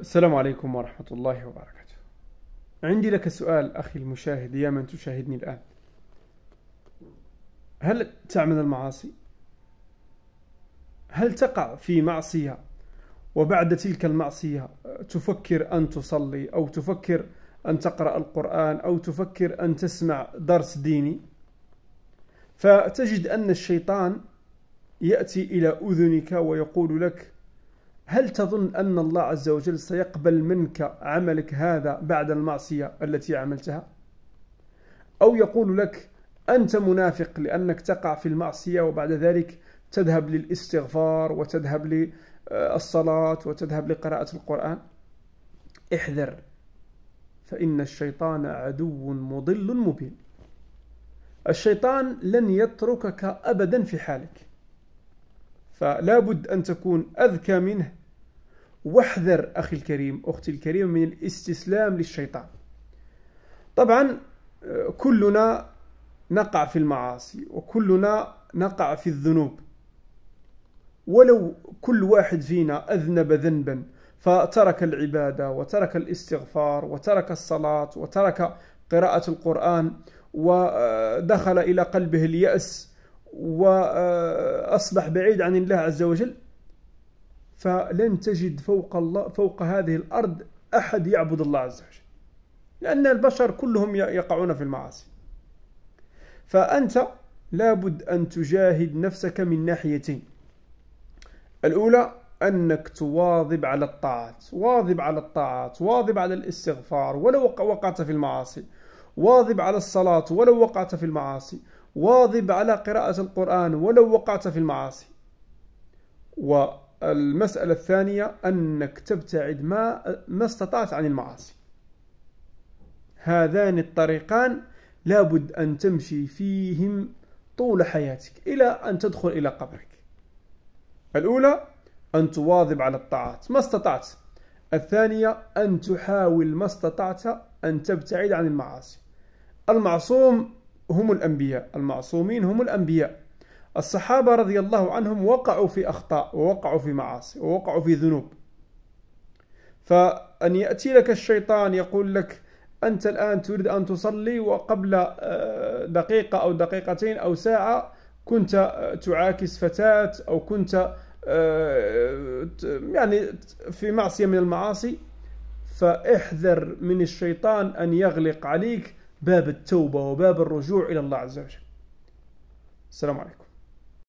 السلام عليكم ورحمة الله وبركاته. عندي لك سؤال أخي المشاهد يا من تشاهدني الآن. هل تعمل المعاصي؟ هل تقع في معصية وبعد تلك المعصية تفكر أن تصلي أو تفكر أن تقرأ القرآن أو تفكر أن تسمع درس ديني؟ فتجد أن الشيطان يأتي إلى أذنك ويقول لك هل تظن أن الله عز وجل سيقبل منك عملك هذا بعد المعصية التي عملتها؟ أو يقول لك أنت منافق لأنك تقع في المعصية وبعد ذلك تذهب للاستغفار وتذهب للصلاة وتذهب لقراءة القرآن احذر فإن الشيطان عدو مضل مبين الشيطان لن يتركك أبدا في حالك فلا بد أن تكون أذكى منه واحذر أخي الكريم أختي الكريمة من الاستسلام للشيطان طبعا كلنا نقع في المعاصي وكلنا نقع في الذنوب ولو كل واحد فينا أذنب ذنبا فترك العبادة وترك الاستغفار وترك الصلاة وترك قراءة القرآن ودخل إلى قلبه اليأس وأصبح بعيد عن الله عز وجل فلن تجد فوق الله فوق هذه الارض احد يعبد الله عز وجل لان البشر كلهم يقعون في المعاصي فانت لابد ان تجاهد نفسك من ناحيتين الاولى انك تواظب على الطاعات واظب على الطاعات واظب على الاستغفار ولو وقعت في المعاصي واظب على الصلاه ولو وقعت في المعاصي واظب على قراءه القران ولو وقعت في المعاصي و المسألة الثانية أنك تبتعد ما ما استطعت عن المعاصي هذان الطريقان لابد أن تمشي فيهم طول حياتك إلى أن تدخل إلى قبرك الأولى أن تواظب على الطاعات ما استطعت الثانية أن تحاول ما استطعت أن تبتعد عن المعاصي المعصوم هم الأنبياء المعصومين هم الأنبياء الصحابة رضي الله عنهم وقعوا في أخطاء ووقعوا في معاصي ووقعوا في ذنوب فأن يأتي لك الشيطان يقول لك أنت الآن تريد أن تصلي وقبل آه، دقيقة أو دقيقتين أو ساعة كنت آه، تعاكس فتاة أو كنت آه، يعني في معصية من المعاصي فاحذر من الشيطان أن يغلق عليك باب التوبة وباب الرجوع إلى الله عز وجل السلام عليكم